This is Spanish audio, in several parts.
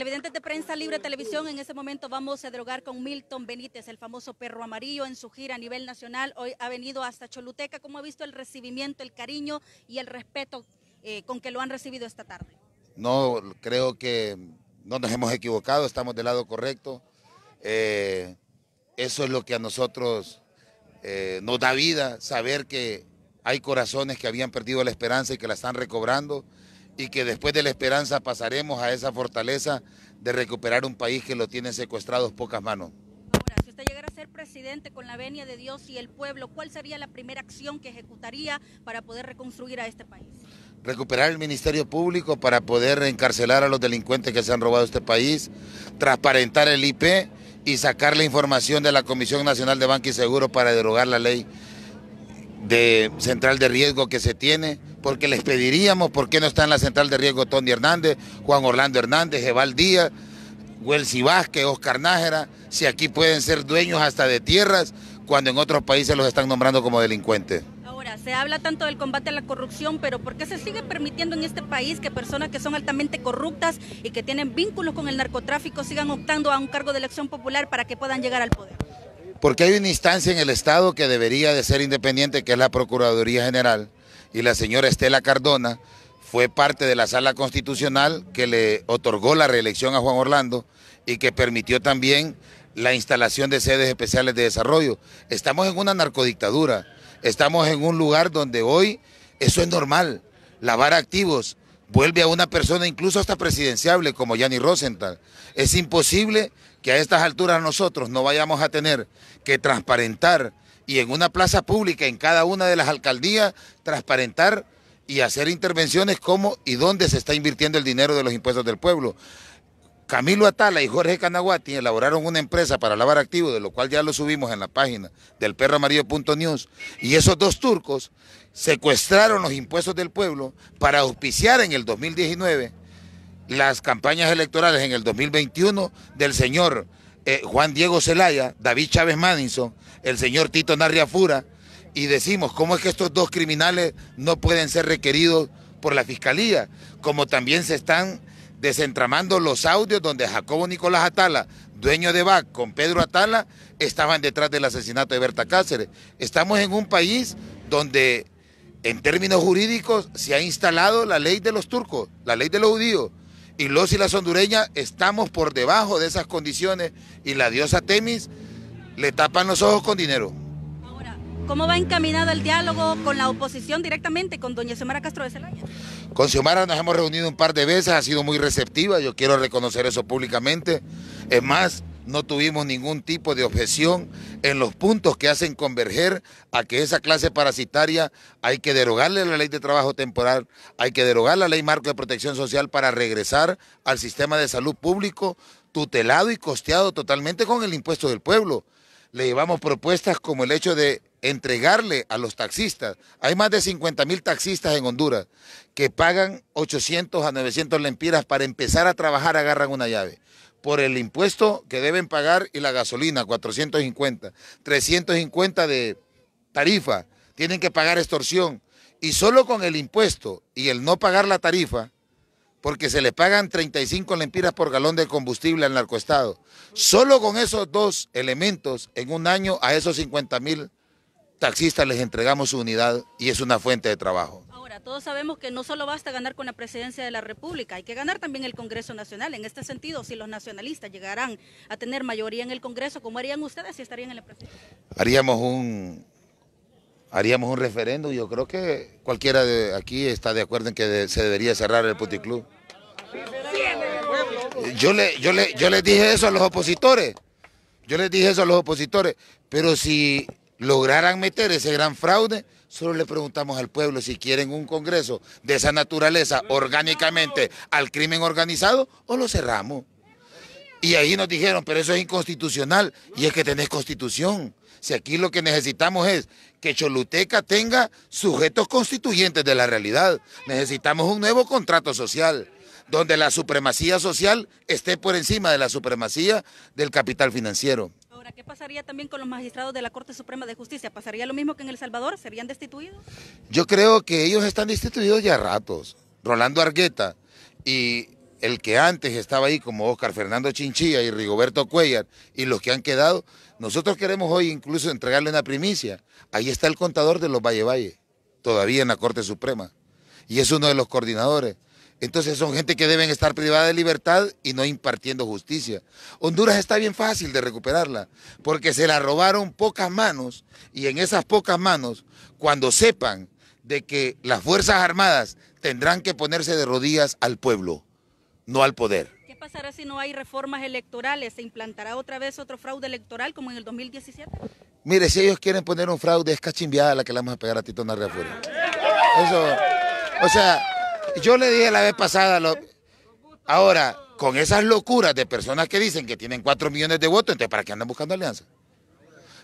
Televidentes de Prensa Libre Televisión, en este momento vamos a drogar con Milton Benítez, el famoso perro amarillo en su gira a nivel nacional. Hoy ha venido hasta Choluteca. ¿Cómo ha visto el recibimiento, el cariño y el respeto eh, con que lo han recibido esta tarde? No, creo que no nos hemos equivocado, estamos del lado correcto. Eh, eso es lo que a nosotros eh, nos da vida, saber que hay corazones que habían perdido la esperanza y que la están recobrando y que después de la esperanza pasaremos a esa fortaleza de recuperar un país que lo tiene secuestrado pocas manos. Ahora, si usted llegara a ser presidente con la venia de Dios y el pueblo, ¿cuál sería la primera acción que ejecutaría para poder reconstruir a este país? Recuperar el Ministerio Público para poder encarcelar a los delincuentes que se han robado este país, transparentar el IP y sacar la información de la Comisión Nacional de Banco y Seguro para derogar la ley de central de riesgo que se tiene, porque les pediríamos por qué no está en la central de riesgo Tony Hernández, Juan Orlando Hernández, Eval Díaz, Welsi Vázquez, Oscar Nájera, si aquí pueden ser dueños hasta de tierras, cuando en otros países los están nombrando como delincuentes. Ahora, se habla tanto del combate a la corrupción, pero ¿por qué se sigue permitiendo en este país que personas que son altamente corruptas y que tienen vínculos con el narcotráfico sigan optando a un cargo de elección popular para que puedan llegar al poder? Porque hay una instancia en el Estado que debería de ser independiente, que es la Procuraduría General, y la señora Estela Cardona fue parte de la sala constitucional que le otorgó la reelección a Juan Orlando y que permitió también la instalación de sedes especiales de desarrollo. Estamos en una narcodictadura, estamos en un lugar donde hoy eso es normal, lavar activos, vuelve a una persona incluso hasta presidenciable como Yanni Rosenthal. Es imposible que a estas alturas nosotros no vayamos a tener que transparentar y en una plaza pública, en cada una de las alcaldías, transparentar y hacer intervenciones cómo y dónde se está invirtiendo el dinero de los impuestos del pueblo. Camilo Atala y Jorge Canaguati elaboraron una empresa para lavar activos, de lo cual ya lo subimos en la página del perroamarillo.news. Y esos dos turcos secuestraron los impuestos del pueblo para auspiciar en el 2019 las campañas electorales en el 2021 del señor eh, Juan Diego Zelaya, David Chávez Madison, el señor Tito Fura, y decimos cómo es que estos dos criminales no pueden ser requeridos por la fiscalía, como también se están desentramando los audios donde Jacobo Nicolás Atala, dueño de BAC, con Pedro Atala, estaban detrás del asesinato de Berta Cáceres. Estamos en un país donde, en términos jurídicos, se ha instalado la ley de los turcos, la ley de los judíos, y los y las hondureñas estamos por debajo de esas condiciones y la diosa Temis le tapan los ojos con dinero. Ahora, ¿cómo va encaminado el diálogo con la oposición directamente, con doña Xiomara Castro de Celaya? Con Xiomara nos hemos reunido un par de veces, ha sido muy receptiva, yo quiero reconocer eso públicamente. Es más, no tuvimos ningún tipo de objeción en los puntos que hacen converger a que esa clase parasitaria hay que derogarle la ley de trabajo temporal, hay que derogar la ley marco de protección social para regresar al sistema de salud público tutelado y costeado totalmente con el impuesto del pueblo. Le llevamos propuestas como el hecho de entregarle a los taxistas, hay más de 50 mil taxistas en Honduras que pagan 800 a 900 lempiras para empezar a trabajar, agarran una llave por el impuesto que deben pagar y la gasolina, 450, 350 de tarifa, tienen que pagar extorsión. Y solo con el impuesto y el no pagar la tarifa, porque se le pagan 35 lempiras por galón de combustible al narcoestado, solo con esos dos elementos, en un año a esos 50 mil taxistas les entregamos su unidad y es una fuente de trabajo todos sabemos que no solo basta ganar con la presidencia de la República, hay que ganar también el Congreso Nacional. En este sentido, si los nacionalistas llegarán a tener mayoría en el Congreso, ¿cómo harían ustedes si estarían en la presidencia? Haríamos un, haríamos un referendo. Yo creo que cualquiera de aquí está de acuerdo en que se debería cerrar el puticlub. Yo le, yo, yo les dije eso a los opositores. Yo les dije eso a los opositores. Pero si lograran meter ese gran fraude Solo le preguntamos al pueblo si quieren un congreso de esa naturaleza orgánicamente al crimen organizado o lo cerramos. Y ahí nos dijeron, pero eso es inconstitucional. Y es que tenés constitución. Si aquí lo que necesitamos es que Choluteca tenga sujetos constituyentes de la realidad. Necesitamos un nuevo contrato social, donde la supremacía social esté por encima de la supremacía del capital financiero. ¿qué pasaría también con los magistrados de la Corte Suprema de Justicia? ¿Pasaría lo mismo que en El Salvador? ¿Serían destituidos? Yo creo que ellos están destituidos ya ratos. Rolando Argueta y el que antes estaba ahí como Oscar Fernando Chinchilla y Rigoberto Cuellar y los que han quedado, nosotros queremos hoy incluso entregarle una primicia. Ahí está el contador de los Valle Valle, todavía en la Corte Suprema, y es uno de los coordinadores. Entonces son gente que deben estar privada de libertad y no impartiendo justicia. Honduras está bien fácil de recuperarla, porque se la robaron pocas manos y en esas pocas manos, cuando sepan de que las Fuerzas Armadas tendrán que ponerse de rodillas al pueblo, no al poder. ¿Qué pasará si no hay reformas electorales? ¿Se implantará otra vez otro fraude electoral como en el 2017? Mire, si ellos quieren poner un fraude, es cachimbiada la que le vamos a pegar a Tito Narrea Eso, o sea... Yo le dije la vez pasada, ahora, con esas locuras de personas que dicen que tienen 4 millones de votos, entonces ¿para qué andan buscando alianza?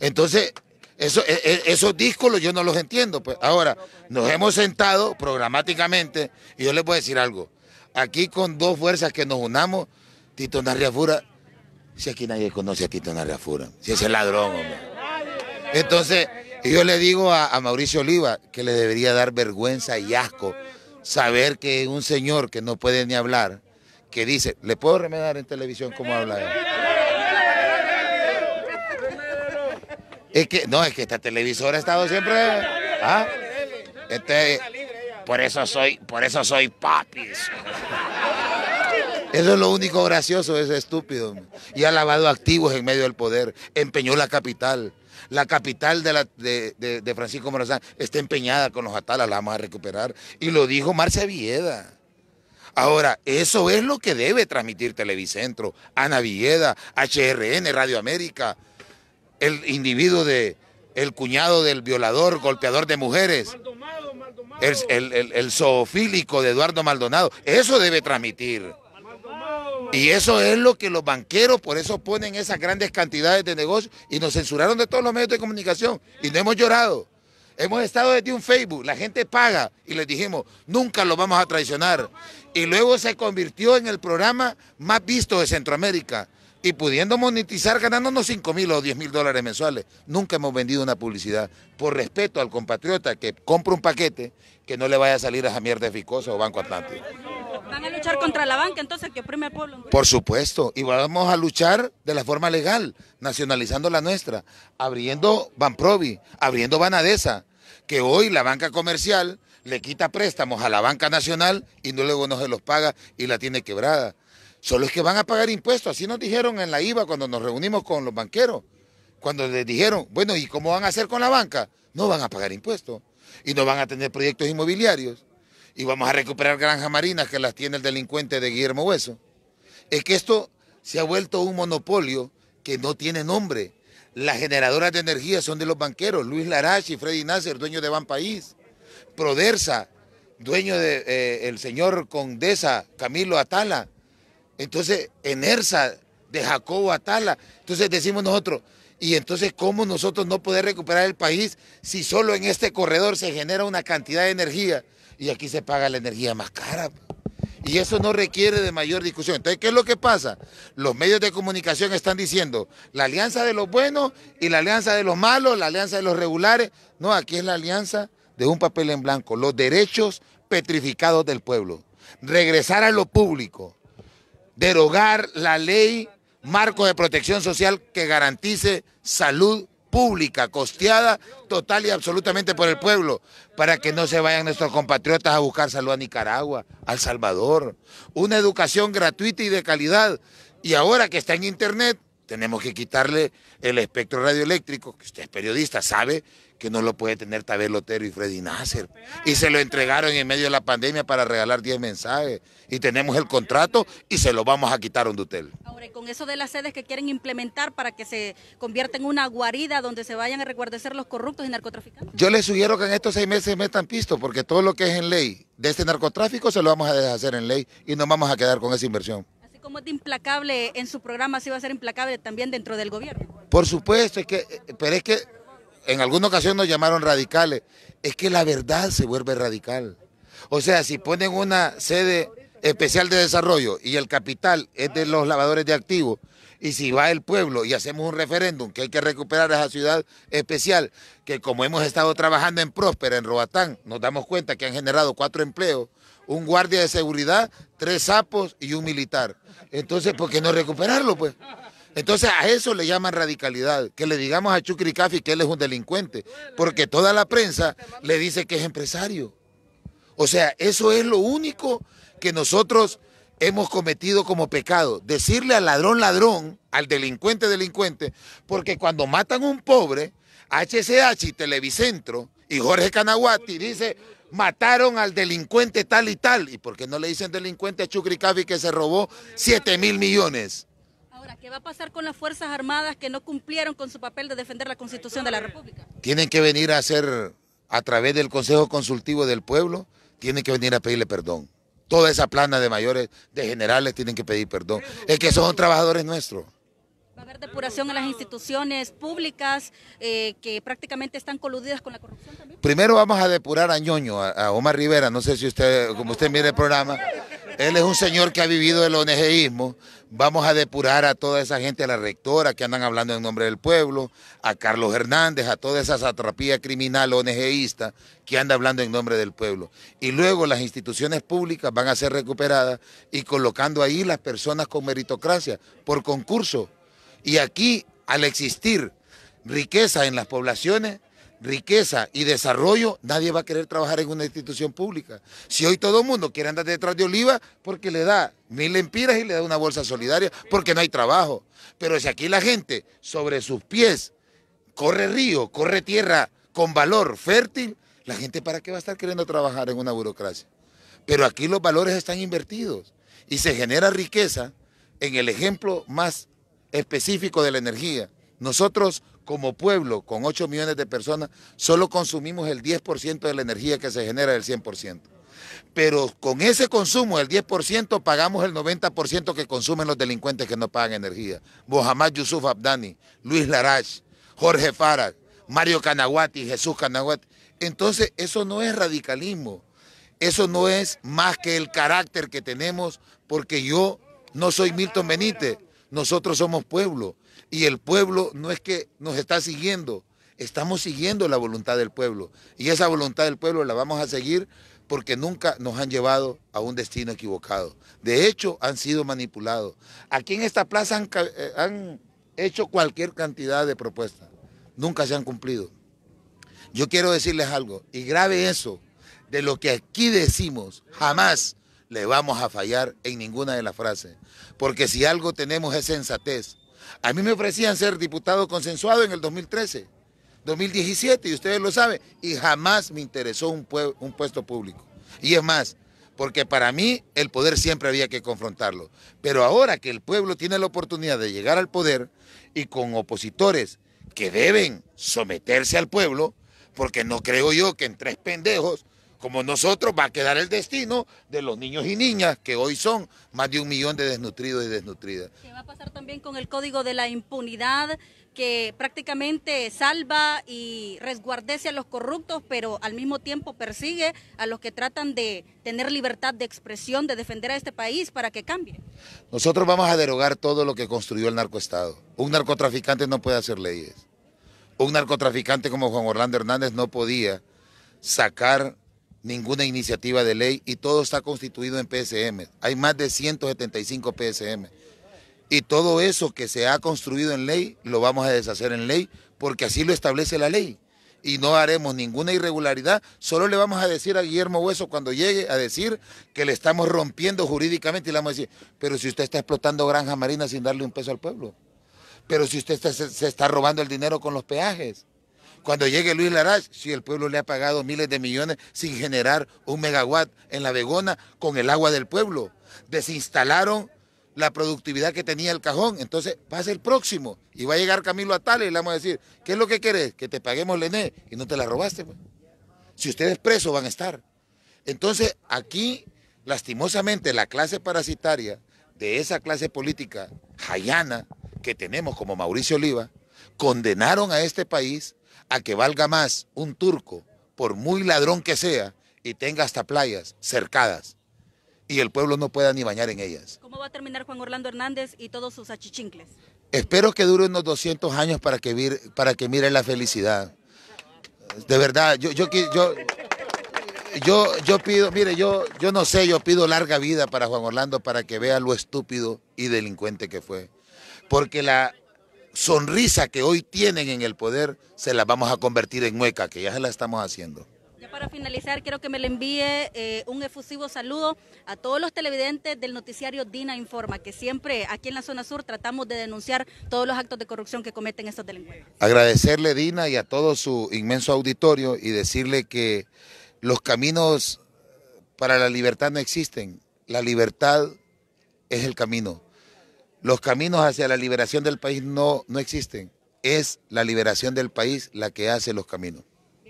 Entonces, e, e, esos discos yo no los entiendo. Pues. Ahora, nos hemos sentado programáticamente y yo les voy a decir algo. Aquí con dos fuerzas que nos unamos, Tito Fura, si aquí nadie conoce a Tito Narriafura, si es el ladrón, hombre. Entonces, yo le digo a Mauricio Oliva que le debería dar vergüenza y asco saber que un señor que no puede ni hablar, que dice, ¿le puedo remedar en televisión cómo habla él? Es que, no, es que esta televisora ha estado siempre... ¿ah? por eso soy, por eso soy Eso es lo único gracioso es estúpido. Y ha lavado activos en medio del poder. Empeñó la capital la capital de, Francisco Morazán está empeñada con los atalas, la vamos a recuperar. Y lo dijo Marcia Vieda. Ahora, eso es lo que debe transmitir Televicentro, Ana Vieda, HRN, Radio América, el individuo de, el cuñado del violador, golpeador de mujeres, el zoofílico de Eduardo Maldonado, eso debe transmitir. Y eso es lo que los banqueros, por eso ponen esas grandes cantidades de negocios y nos censuraron de todos los medios de comunicación y no hemos llorado. Hemos estado desde un Facebook, la gente paga y les dijimos, nunca lo vamos a traicionar. Y luego se convirtió en el programa más visto de Centroamérica y pudiendo monetizar ganándonos 5 mil o 10 mil dólares mensuales. Nunca hemos vendido una publicidad por respeto al compatriota que compra un paquete que no le vaya a salir a esa mierda de Ficosa o Banco Atlántico. Van a luchar contra la banca, entonces, que oprime al pueblo. Por supuesto, y vamos a luchar de la forma legal, nacionalizando la nuestra, abriendo Banprovi, abriendo Banadesa, que hoy la banca comercial le quita préstamos a la banca nacional y no luego no se los paga y la tiene quebrada. Solo es que van a pagar impuestos, así nos dijeron en la IVA cuando nos reunimos con los banqueros, cuando les dijeron, bueno, ¿y cómo van a hacer con la banca? No van a pagar impuestos y no van a tener proyectos inmobiliarios y vamos a recuperar granjas marinas que las tiene el delincuente de Guillermo Hueso. Es que esto se ha vuelto un monopolio que no tiene nombre. Las generadoras de energía son de los banqueros, Luis Larache y Freddy Nasser, dueño de Ban País, Proderza dueño del de, el señor Condesa Camilo Atala, entonces Enersa de Jacobo Atala. Entonces decimos nosotros, y entonces cómo nosotros no poder recuperar el país si solo en este corredor se genera una cantidad de energía y aquí se paga la energía más cara. Y eso no requiere de mayor discusión. Entonces, ¿qué es lo que pasa? Los medios de comunicación están diciendo la alianza de los buenos y la alianza de los malos, la alianza de los regulares. No, aquí es la alianza de un papel en blanco, los derechos petrificados del pueblo. Regresar a lo público, derogar la ley marco de protección social que garantice salud pública, costeada total y absolutamente por el pueblo, para que no se vayan nuestros compatriotas a buscar salud a Nicaragua, al Salvador. Una educación gratuita y de calidad. Y ahora que está en Internet, tenemos que quitarle el espectro radioeléctrico, que usted es periodista, sabe que no lo puede tener Tabel Lotero y Freddy Nasser. Y se lo entregaron en medio de la pandemia para regalar 10 mensajes. Y tenemos el contrato y se lo vamos a quitar a dutel. Ahora, y con eso de las sedes que quieren implementar para que se convierta en una guarida donde se vayan a recuerdecer los corruptos y narcotraficantes. Yo les sugiero que en estos seis meses metan pisto, porque todo lo que es en ley de este narcotráfico se lo vamos a deshacer en ley y nos vamos a quedar con esa inversión Así como es implacable en su programa, si va a ser implacable también dentro del gobierno. Por supuesto, es que, eh, pero es que en alguna ocasión nos llamaron radicales. Es que la verdad se vuelve radical. O sea, si ponen una sede especial de desarrollo y el capital es de los lavadores de activos, y si va el pueblo y hacemos un referéndum que hay que recuperar esa ciudad especial, que como hemos estado trabajando en Próspera, en Robatán, nos damos cuenta que han generado cuatro empleos, un guardia de seguridad, tres sapos y un militar. Entonces, ¿por qué no recuperarlo, pues? Entonces a eso le llaman radicalidad, que le digamos a Chukri Cafi que él es un delincuente, porque toda la prensa le dice que es empresario. O sea, eso es lo único que nosotros hemos cometido como pecado, decirle al ladrón ladrón, al delincuente delincuente, porque cuando matan a un pobre, HCH y Televicentro y Jorge Canaguati dice, mataron al delincuente tal y tal, y por qué no le dicen delincuente a Chukri Cafi que se robó 7 mil millones. ¿Qué va a pasar con las Fuerzas Armadas que no cumplieron con su papel de defender la Constitución de la República? Tienen que venir a hacer, a través del Consejo Consultivo del Pueblo, tienen que venir a pedirle perdón. Toda esa plana de mayores, de generales, tienen que pedir perdón. Es que son trabajadores nuestros. Va a haber depuración en las instituciones públicas eh, que prácticamente están coludidas con la corrupción también. Primero vamos a depurar a Ñoño, a, Omar Rivera, no sé si usted, como usted mire el programa. Él es un señor que ha vivido el ONGismo. Vamos a depurar a toda esa gente, a la rectora que andan hablando en nombre del pueblo, a Carlos Hernández, a toda esa satrapía criminal ONGista que anda hablando en nombre del pueblo. Y luego las instituciones públicas van a ser recuperadas y colocando ahí las personas con meritocracia, por concurso. Y aquí, al existir riqueza en las poblaciones, riqueza y desarrollo, nadie va a querer trabajar en una institución pública. Si hoy todo el mundo quiere andar detrás de Oliva, porque le da mil empiras y le da una bolsa solidaria, porque no hay trabajo. Pero si aquí la gente sobre sus pies corre río, corre tierra con valor fértil, la gente para qué va a estar queriendo trabajar en una burocracia. Pero aquí los valores están invertidos y se genera riqueza en el ejemplo más específico de la energía. Nosotros como pueblo, con 8 millones de personas, solo consumimos el 10% de la energía que se genera del 100%. Pero con ese consumo del 10% pagamos el 90% que consumen los delincuentes que no pagan energía. Mohamed Yusuf Abdani, Luis Laraj, Jorge Farag, Mario Canaguati, Jesús Canaguati. Entonces eso no es radicalismo, eso no es más que el carácter que tenemos, porque yo no soy Milton Benítez, nosotros somos pueblo y el pueblo no es que nos está siguiendo, estamos siguiendo la voluntad del pueblo. Y esa voluntad del pueblo la vamos a seguir porque nunca nos han llevado a un destino equivocado. De hecho, han sido manipulados. Aquí en esta plaza han, eh, hecho cualquier cantidad de propuestas. Nunca se han cumplido. Yo quiero decirles algo, y grave eso, de lo que aquí decimos, jamás le vamos a fallar en ninguna de las frases. Porque si algo tenemos es sensatez, a mí me ofrecían ser diputado consensuado en el 2013, 2017, y ustedes lo saben, y jamás me interesó un, puesto público. Y es más, porque para mí el poder siempre había que confrontarlo. Pero ahora que el pueblo tiene la oportunidad de llegar al poder y con opositores que deben someterse al pueblo, porque no creo yo que en tres pendejos como nosotros, va a quedar el destino de los niños y niñas, que hoy son más de un millón de desnutridos y desnutridas. ¿Qué va a pasar también con el código de la impunidad? que prácticamente salva y resguardece a los corruptos, pero al mismo tiempo persigue a los que tratan de tener libertad de expresión, de defender a este país para que cambie. Nosotros vamos a derogar todo lo que construyó el narcoestado. Un narcotraficante no puede hacer leyes. Un narcotraficante como Juan Orlando Hernández no podía sacar ninguna iniciativa de ley y todo está constituido en PSM. Hay más de 175 PSM. Y todo eso que se ha construido en ley lo vamos a deshacer en ley porque así lo establece la ley. Y no haremos ninguna irregularidad, solo le vamos a decir a Guillermo Hueso cuando llegue a decir que le estamos rompiendo jurídicamente y le vamos a decir, pero si usted está explotando granjas marinas sin darle un peso al pueblo, pero si usted se está robando el dinero con los peajes, cuando llegue Luis Larache, si el pueblo le ha pagado miles de millones sin generar un megawatt en la Begona con el agua del pueblo. Desinstalaron la productividad que tenía el cajón. Entonces va a ser el próximo y va a llegar Camilo Atala y le vamos a decir, ¿qué es lo que quieres? Que te paguemos Lené y no te la robaste. Pues. Si ustedes preso van a estar. Entonces aquí, lastimosamente, la clase parasitaria de esa clase política jayana que tenemos como Mauricio Oliva, condenaron a este país a que valga más un turco, por muy ladrón que sea, y tenga hasta playas cercadas y el pueblo no pueda ni bañar en ellas. ¿Cómo va a terminar Juan Orlando Hernández y todos sus achichincles? Espero que dure unos 200 años para que, vir, para que mire la felicidad. De verdad, yo, yo, yo, yo, yo pido, mire, yo, yo no sé, yo pido larga vida para Juan Orlando para que vea lo estúpido y delincuente que fue. Porque la, sonrisa que hoy tienen en el poder, se la vamos a convertir en mueca, que ya se la estamos haciendo. Ya para finalizar, quiero que me le envíe eh, un efusivo saludo a todos los televidentes del noticiario Dina Informa, que siempre aquí en la zona sur tratamos de denunciar todos los actos de corrupción que cometen estos delincuentes. Agradecerle, Dina, y a todo su inmenso auditorio y decirle que los caminos para la libertad no existen. La libertad es el camino. Los caminos hacia la liberación del país no, no existen. Es la liberación del país la que hace los caminos.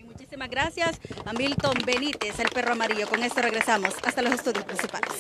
muchísimas gracias a Milton Benítez, el perro amarillo. Con esto regresamos hasta los estudios principales.